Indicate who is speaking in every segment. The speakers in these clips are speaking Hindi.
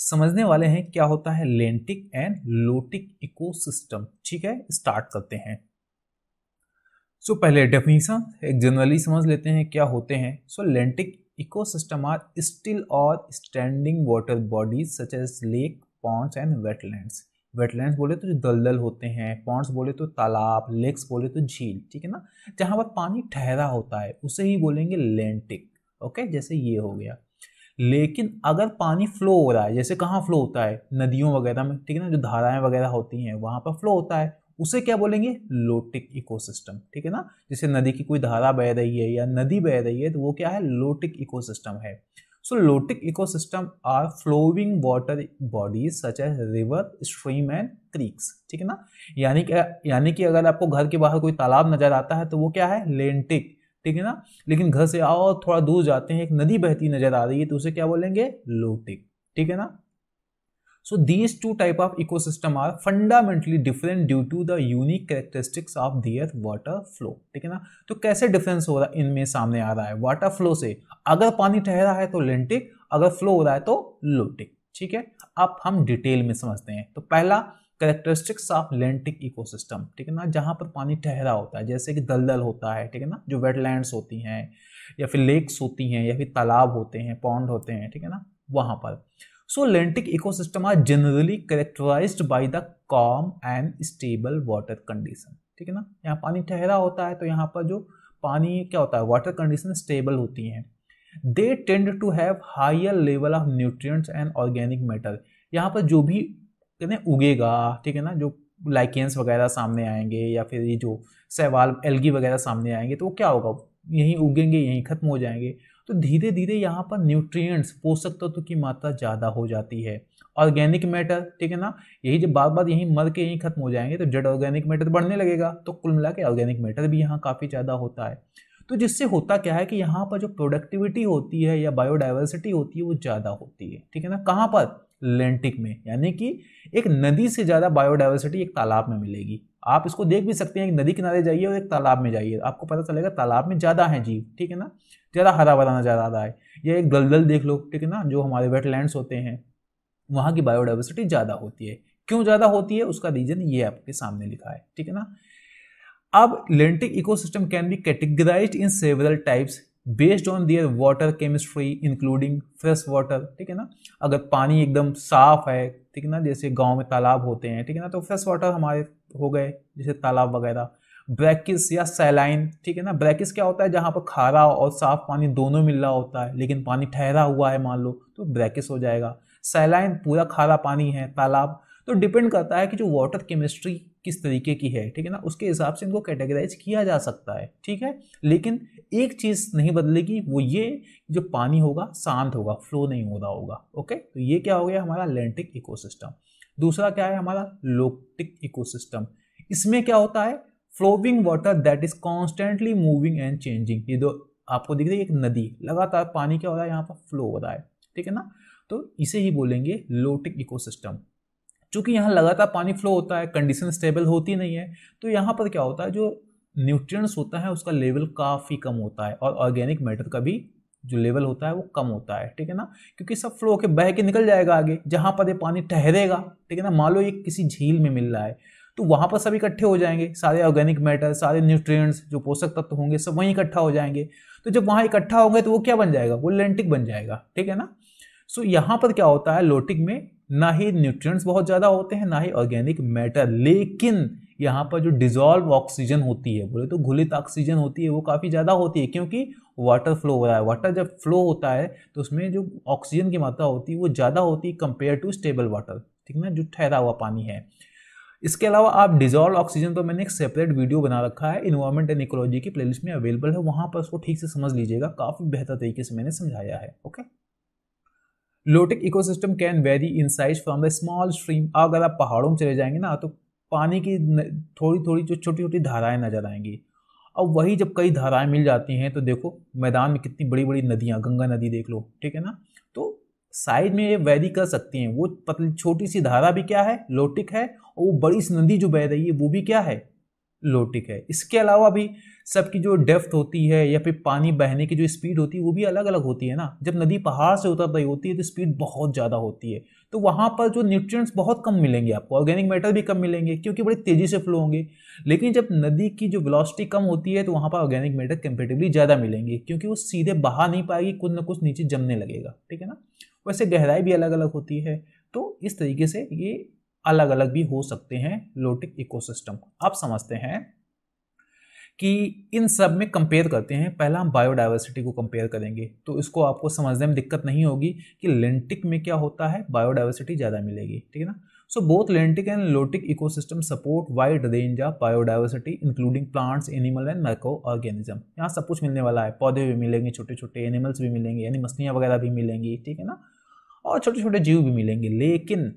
Speaker 1: समझने वाले हैं क्या होता है लेंटिक एंड लोटिक इकोसिस्टम ठीक है स्टार्ट करते हैं सो so, पहले डेफिनेशन एक जनरली समझ लेते हैं क्या होते हैं so lentic ecosystem are still और standing water bodies such as lake ponds and wetlands wetlands बोले तो जो दलदल होते हैं पॉन्ड्स बोले तो तालाब लेक्स बोले तो झील ठीक है ना जहाँ पर पानी ठहरा होता है उसे ही बोलेंगे लेंटिक ओके जैसे ये हो गया लेकिन अगर पानी फ्लो हो रहा है जैसे कहाँ फ्लो होता है नदियों वगैरह में ठीक है ना जो धाराएं वगैरह होती हैं वहाँ पर फ्लो होता है उसे क्या बोलेंगे लोटिक इकोसिस्टम ठीक है ना जैसे नदी की कोई धारा बह रही है या नदी बह रही है तो वो क्या है लोटिक इकोसिस्टम है so lotic ecosystem are flowing water bodies such as river stream and creeks ठीक है ना यानी कि यानी कि अगर आपको घर के बाहर कोई तालाब नजर आता है तो वो क्या है लेंटिक ठीक है ना लेकिन घर से आओ थोड़ा दूर जाते हैं एक नदी बहती नजर आ रही है तो उसे क्या बोलेंगे लोटिक ठीक है ना so these two type of ecosystem are fundamentally different due to the unique characteristics of their water flow ठीक है ना तो कैसे डिफरेंस हो रहा है इनमें सामने आ रहा है वाटर फ्लो से अगर पानी ठहरा है तो लेंटिक अगर फ्लो हो रहा है तो लोटिक ठीक है अब हम डिटेल में समझते हैं तो पहला करेक्टरिस्टिक्स ऑफ लेंटिक इकोसिस्टम ठीक है ना जहाँ पर पानी ठहरा होता है जैसे कि दलदल होता है ठीक है ना जो वेटलैंड्स होती हैं या फिर लेक्स होती हैं या फिर तालाब होते हैं पॉन्ड होते हैं ठीक है ना वहाँ पर so lentic ecosystem are generally characterize by the calm and stable water condition ठीक है ना यहाँ पानी ठहरा होता है तो यहाँ पर जो पानी क्या होता है वाटर कंडीशन स्टेबल होती हैं they tend to have higher level of nutrients and organic matter यहाँ पर जो भी कहते हैं उगेगा ठीक है ना जो लाइकेंस वगैरह सामने आएंगे या फिर ये जो सहवाल एलगी वगैरह सामने आएंगे तो वो क्या होगा यहीं उगेंगे यहीं ख़त्म हो जाएंगे तो धीरे धीरे यहाँ पर न्यूट्रिएंट्स पोषक तत्व तो की मात्रा ज़्यादा हो जाती है ऑर्गेनिक मैटर ठीक है ना यही जब बार बार यहीं मर के यहीं खत्म हो जाएंगे तो जड ऑर्गेनिक मैटर बढ़ने लगेगा तो कुल मिला के ऑर्गेनिक मैटर भी यहाँ काफ़ी ज़्यादा होता है तो जिससे होता क्या है कि यहाँ पर जो प्रोडक्टिविटी होती है या बायोडाइवर्सिटी होती है वो ज़्यादा होती है ठीक है ना कहाँ पर अटलांटिक में यानी कि एक नदी से ज़्यादा बायोडाइवर्सिटी एक तालाब में मिलेगी आप इसको देख भी सकते हैं एक नदी किनारे जाइए और एक तालाब में जाइए आपको पता चलेगा तालाब में ज़्यादा हैं जीव ठीक है ना ज़्यादा हरा भरा ना ज़्यादा रहा है या एक दलदल देख लो ठीक है ना जो हमारे वेटलैंड्स होते हैं वहाँ की बायोडाइवर्सिटी ज़्यादा होती है क्यों ज़्यादा होती है उसका रीज़न ये आपके सामने लिखा है ठीक है ना अब lentic ecosystem can be categorize in several types based on their water chemistry including fresh water ठीक है ना अगर पानी एकदम साफ है ठीक है ना जैसे गांव में तालाब होते हैं ठीक है ना तो फ्रेश वाटर हमारे हो गए जैसे तालाब वगैरह ब्रैकिस या सैलाइन ठीक है ना ब्रैकिस क्या होता है जहाँ पर खारा और साफ पानी दोनों मिल रहा होता है लेकिन पानी ठहरा हुआ है मान लो तो ब्रैकिस हो जाएगा सैलाइन पूरा खारा पानी है तालाब तो डिपेंड करता है कि जो वाटर केमिस्ट्री किस तरीके की है ठीक है ना उसके हिसाब से इनको कैटेगराइज किया जा सकता है ठीक है लेकिन एक चीज़ नहीं बदलेगी वो ये जो पानी होगा शांत होगा फ्लो नहीं हो रहा होगा ओके तो ये क्या हो गया हमारा लेंटिक इकोसिस्टम दूसरा क्या है हमारा लोकटिक इकोसिस्टम इसमें क्या होता है flowing water that is constantly moving and changing ये दो आपको दिख रही है एक नदी लगातार पानी क्या हो रहा है यहाँ पर फ्लो हो रहा है ठीक है ना तो इसे ही बोलेंगे लोटिक इकोसिस्टम चूँकि यहाँ लगातार पानी फ्लो होता है कंडीशन स्टेबल होती नहीं है तो यहाँ पर क्या होता है जो न्यूट्रिएंट्स होता है उसका लेवल काफ़ी कम होता है और ऑर्गेनिक मैटर का भी जो लेवल होता है वो कम होता है ठीक है ना क्योंकि सब फ्लो के बह के निकल जाएगा आगे जहाँ पर ये पानी ठहरेगा ठीक है ना मान लो ये किसी झील में मिल रहा है तो वहाँ पर सब इकट्ठे हो जाएंगे सारे ऑर्गेनिक मैटर सारे न्यूट्रिएंट्स जो पोषक तत्व होंगे सब वहीं इकट्ठा हो जाएंगे तो जब वहाँ इकट्ठा होंगे तो वो क्या बन जाएगा वो लेंटिक बन जाएगा ठीक है ना सो यहाँ पर क्या होता है लोटिक में ना ही न्यूट्रिएंट्स बहुत ज़्यादा होते हैं ना ही ऑर्गेनिक मैटर लेकिन यहाँ पर जो डिजॉल्व ऑक्सीजन होती है बोले तो घुलित ऑक्सीजन होती है वो काफ़ी ज़्यादा होती है क्योंकि वाटर फ्लो हो रहा है वाटर जब फ्लो होता है तो उसमें जो ऑक्सीजन की मात्रा होती है वो ज़्यादा होती है कंपेयर टू स्टेबल वाटर ठीक ना जो ठहरा हुआ पानी है इसके अलावा आप डिजॉल्व ऑक्सीजन पर मैंने एक सेपरेट वीडियो बना रखा है इन्वायरमेंट एंड इकोलॉजी की प्लेलिस्ट में अवेलेबल है वहाँ पर उसको ठीक से समझ लीजिएगा काफ़ी बेहतर तरीके से मैंने समझाया है okay lotic ecosystem can vary in size from a small stream अगर आप पहाड़ों में चले जाएंगे ना तो पानी की थोड़ी थोड़ी जो छोटी छोटी धाराएं नजर आएंगी और वही जब कई धाराएं मिल जाती हैं तो देखो मैदान में कितनी बड़ी बड़ी नदियाँ गंगा नदी देख लो ठीक है ना तो साइड में ये वैरी कर सकती हैं वो पतली छोटी सी धारा भी क्या है लोटिक है और वो बड़ी सी नदी जो बह रही है वो भी क्या है लोटिक है इसके अलावा भी सबकी जो डेफ्थ होती है या फिर पानी बहने की जो स्पीड होती है वो भी अलग अलग होती है ना जब नदी पहाड़ से उतर रही होती है तो स्पीड बहुत ज़्यादा होती है तो वहाँ पर जो न्यूट्रिएंट्स बहुत कम मिलेंगे आपको ऑर्गेनिक मैटर भी कम मिलेंगे क्योंकि बड़ी तेज़ी से फ्लो होंगे लेकिन जब नदी की जो वेलोसिटी कम होती है तो वहाँ पर ऑर्गेनिक मैटर कंपेटिवली ज़्यादा मिलेंगे क्योंकि वो सीधे बहा नहीं पाएगी कुछ ना कुछ नीचे जमने लगेगा ठीक है ना वैसे गहराई भी अलग अलग होती है तो इस तरीके से ये अलग अलग भी हो सकते हैं लोटिक इकोसिस्टम आप समझते हैं कि इन सब में कंपेयर करते हैं पहला हम बायोडाइवर्सिटी को कंपेयर करेंगे तो इसको आपको समझने में दिक्कत नहीं होगी कि लेंटिक में क्या होता है बायोडाइवर्सिटी ज़्यादा मिलेगी ठीक है ना so both lentic and lotic ecosystem support wide range of biodiversity including plants animal and microorganism यहाँ सब कुछ मिलने वाला है पौधे भी मिलेंगे छोटे छोटे एनिमल्स भी मिलेंगे यानी मछलियाँ वगैरह भी मिलेंगी ठीक है ना और छोटे छोटे जीव भी मिलेंगे लेकिन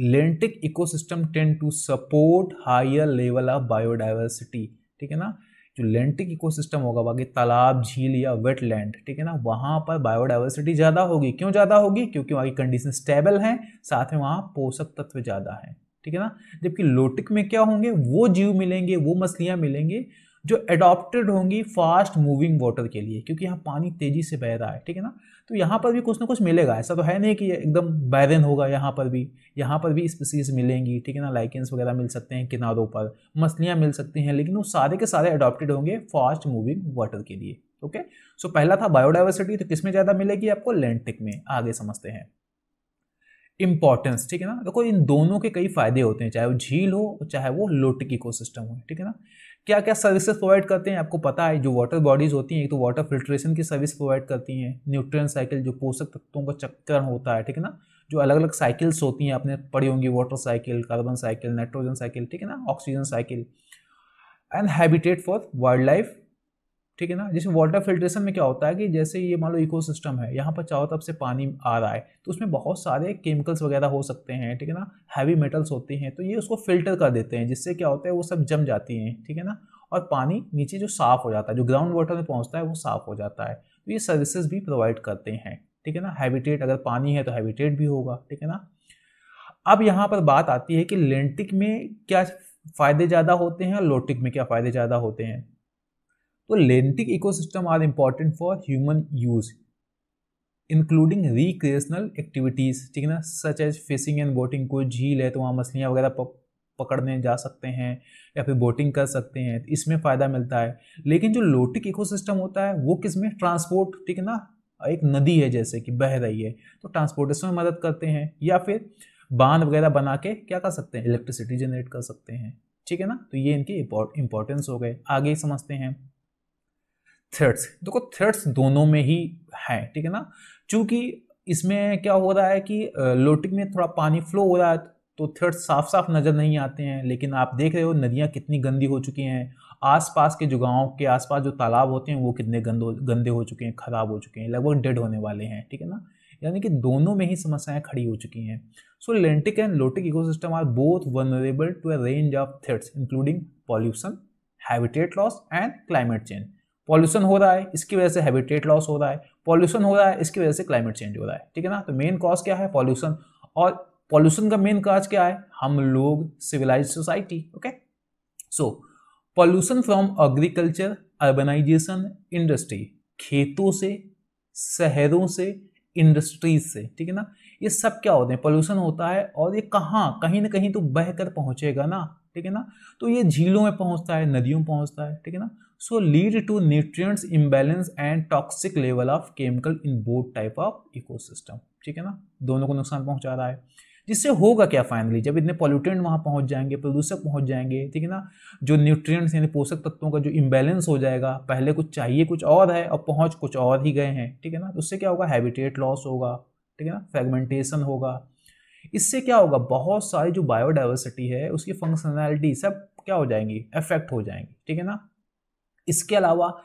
Speaker 1: lentic ecosystem tend to support higher level of biodiversity ठीक है ना जो लेंटिक इकोसिस्टम होगा बाकी तालाब झील या वेटलैंड ठीक है ना वहाँ पर बायोडाइवर्सिटी ज़्यादा होगी क्यों ज़्यादा होगी क्योंकि वहाँ की कंडीशन स्टेबल हैं साथ में वहाँ पोषक तत्व ज़्यादा है ठीक है ना जबकि लोटिक में क्या होंगे वो जीव मिलेंगे वो मछलियाँ मिलेंगे जो एडॉप्टेड होंगी फास्ट मूविंग वाटर के लिए क्योंकि यहाँ पानी तेज़ी से बह रहा है ठीक है ना तो यहाँ पर भी कुछ ना कुछ मिलेगा ऐसा तो है नहीं कि एकदम बैरन होगा यहाँ पर भी यहाँ पर भी स्पीसीज मिलेंगी ठीक है ना लाइकेंस वगैरह मिल सकते हैं किनारों पर मछलियाँ मिल सकती हैं लेकिन वो सारे के सारे अडोप्टेड होंगे फास्ट मूविंग वाटर के लिए ओके सो पहला था बायोडाइवर्सिटी तो किस में ज़्यादा मिलेगी आपको लेंटिक में आगे समझते हैं इंपॉर्टेंस ठीक है ना देखो इन दोनों के कई फायदे होते हैं चाहे वो झील हो चाहे वो लोटिक इकोसिस्टम हो ठीक है ना क्या क्या सर्विसेज प्रोवाइड करते हैं आपको पता है जो वाटर बॉडीज़ होती हैं एक तो वाटर फिल्ट्रेशन की सर्विस प्रोवाइड करती हैं न्यूट्रिएंट साइकिल जो पोषक तत्वों का चक्कर होता है ठीक है ना जो अलग अलग साइकिल्स होती हैं आपने पढ़ी होंगी water cycle carbon cycle nitrogen cycle ठीक है ना oxygen cycle and habitat for wildlife ठीक है ना जैसे वाटर फिल्ट्रेशन में क्या होता है कि जैसे ये मान लो इको है यहाँ पर चारों तरफ से पानी आ रहा है तो उसमें बहुत सारे केमिकल्स वगैरह हो सकते हैं ठीक है ना हैवी मेटल्स होती हैं तो ये उसको फिल्टर कर देते हैं जिससे क्या होता है वो सब जम जाती हैं ठीक है ना और पानी नीचे जो साफ़ हो जाता है जो ग्राउंड वाटर में पहुँचता है वो साफ़ हो जाता है तो ये सर्विसेज भी प्रोवाइड करते हैं ठीक है ना हैबिटेट अगर पानी है तो हैबिटेट भी होगा ठीक है ना अब यहाँ पर बात आती है कि लेंटिक में क्या फ़ायदे ज़्यादा होते हैं और लोटिक में क्या फ़ायदे ज़्यादा होते हैं तो lentic ecosystem are important for human use including recreational activities ठीक है ना such as fishing and boating कोई झील है तो वहाँ मछलियाँ वगैरह पकड़ने जा सकते हैं या फिर बोटिंग कर सकते हैं तो इसमें फ़ायदा मिलता है लेकिन जो लोटिक इकोसिस्टम होता है वो किस में ट्रांसपोर्ट ठीक है ना एक नदी है जैसे कि बह रही है तो ट्रांसपोर्टेशन में मदद करते हैं या फिर बांध वगैरह बना के क्या कर सकते हैं इलेक्ट्रिसिटी जनरेट कर सकते हैं ठीक है ना तो ये इनके इम्पोर्टेंस हो गए आगे समझते हैं थ्रेड्स देखो थ्रेड्स दोनों में ही हैं ठीक है ना चूँकि इसमें क्या हो रहा है कि लोटिक में थोड़ा पानी फ्लो हो रहा है तो थ्रेड्स साफ साफ नज़र नहीं आते हैं लेकिन आप देख रहे हो नदियाँ कितनी गंदी हो चुकी हैं आसपास के जो गाँव के आसपास जो तालाब होते हैं वो कितने गंद गंदे हो चुके हैं ख़राब हो चुके हैं लगभग डेड होने वाले हैं ठीक है ना यानी कि दोनों में ही समस्याएं खड़ी हो चुकी हैं so lentic and lotic ecosystem are both vulnerable to a range of threats including pollution habitat loss and climate change pollution हो रहा है इसकी वजह से हैबिटेट लॉस हो रहा है पॉल्यूशन हो रहा है इसकी वजह से क्लाइमेट चेंज हो रहा है ठीक है ना तो मेन कॉज क्या है पॉल्यूशन और पॉल्यूशन का मेन कॉज क्या है हम लोग civilize society okay so pollution from agriculture urbanization industry खेतों से शहरों से इंडस्ट्रीज से ठीक है ना ये सब क्या होते हैं पॉल्यूशन होता है और ये कहाँ कहीं ना कहीं तो बहकर पहुंचेगा ना ठीक है ना तो ये झीलों में पहुंचता है नदियों में है ठीक है ना so lead to nutrients imbalance and toxic level of chemical in both type of ecosystem ठीक है ना दोनों को नुकसान पहुंचा रहा है जिससे होगा क्या फाइनली जब इतने पॉल्यूटेंट वहाँ पहुँच जाएंगे प्रदूषक पहुँच जाएंगे ठीक है ना जो न्यूट्रिएंट्स यानी पोषक तत्वों का जो इम्बेलेंस हो जाएगा पहले कुछ चाहिए कुछ और है और पहुँच कुछ और ही गए हैं ठीक है ना तो उससे क्या होगा हैबिटेट लॉस होगा ठीक है ना फ्रेगमेंटेशन होगा इससे क्या होगा बहुत सारी जो बायोडाइवर्सिटी है उसकी फंक्शनैलिटी सब क्या हो जाएंगी अफेक्ट हो जाएंगी ठीक है ना इसके अलावा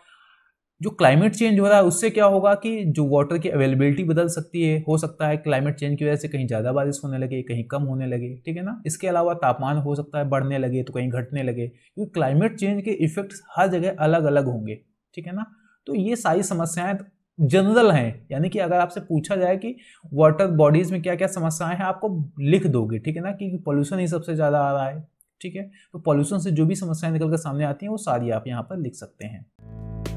Speaker 1: जो क्लाइमेट चेंज हो रहा है उससे क्या होगा कि जो वाटर की अवेलेबिलिटी बदल सकती है हो सकता है क्लाइमेट चेंज की वजह से कहीं ज़्यादा बारिश होने लगे कहीं कम होने लगे ठीक है ना इसके अलावा तापमान हो सकता है बढ़ने लगे तो कहीं घटने लगे क्योंकि क्लाइमेट चेंज के इफेक्ट्स हर जगह अलग अलग होंगे ठीक है ना तो ये सारी समस्याएं जनरल हैं यानी कि अगर आपसे पूछा जाए कि वाटर बॉडीज़ में क्या क्या समस्याएं हैं आपको लिख दोगे ठीक है ना कि पॉल्यूशन ही सबसे ज़्यादा आ रहा है ठीक है तो पॉल्यूशन से जो भी समस्याएं निकल कर सामने आती हैं वो सारी आप यहाँ पर लिख सकते हैं